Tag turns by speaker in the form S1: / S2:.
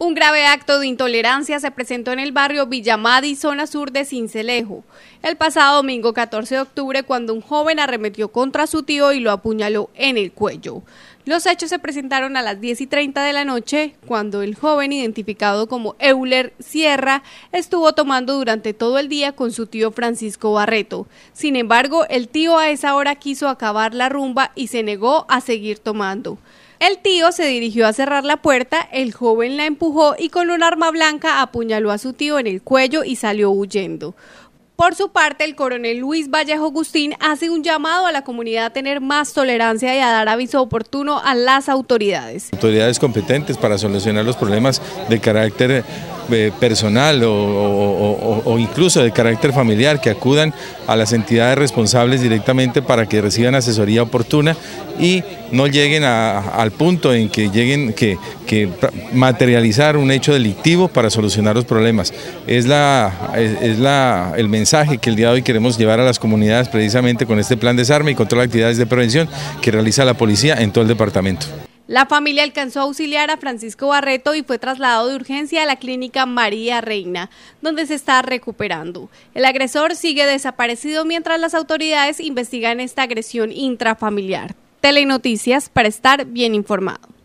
S1: Un grave acto de intolerancia se presentó en el barrio Villamadi, zona sur de Cincelejo, el pasado domingo 14 de octubre cuando un joven arremetió contra su tío y lo apuñaló en el cuello. Los hechos se presentaron a las 10 y 30 de la noche cuando el joven identificado como Euler Sierra estuvo tomando durante todo el día con su tío Francisco Barreto. Sin embargo, el tío a esa hora quiso acabar la rumba y se negó a seguir tomando. El tío se dirigió a cerrar la puerta, el joven la empujó y con un arma blanca apuñaló a su tío en el cuello y salió huyendo. Por su parte, el coronel Luis Vallejo Agustín hace un llamado a la comunidad a tener más tolerancia y a dar aviso oportuno a las autoridades.
S2: Autoridades competentes para solucionar los problemas de carácter eh, personal o, incluso de carácter familiar que acudan a las entidades responsables directamente para que reciban asesoría oportuna y no lleguen al punto en que lleguen que, materializar un hecho delictivo para solucionar los problemas. Es, la, es, la, el mensaje que el día de hoy queremos llevar a las comunidades precisamente con este plan de desarme y control de actividades de prevención que realiza la policía en todo el departamento.
S1: La familia alcanzó a auxiliar a Francisco Barreto y fue trasladado de urgencia a la clínica María Reina, donde se está recuperando. El agresor sigue desaparecido mientras las autoridades investigan esta agresión intrafamiliar. Telenoticias para estar bien informado.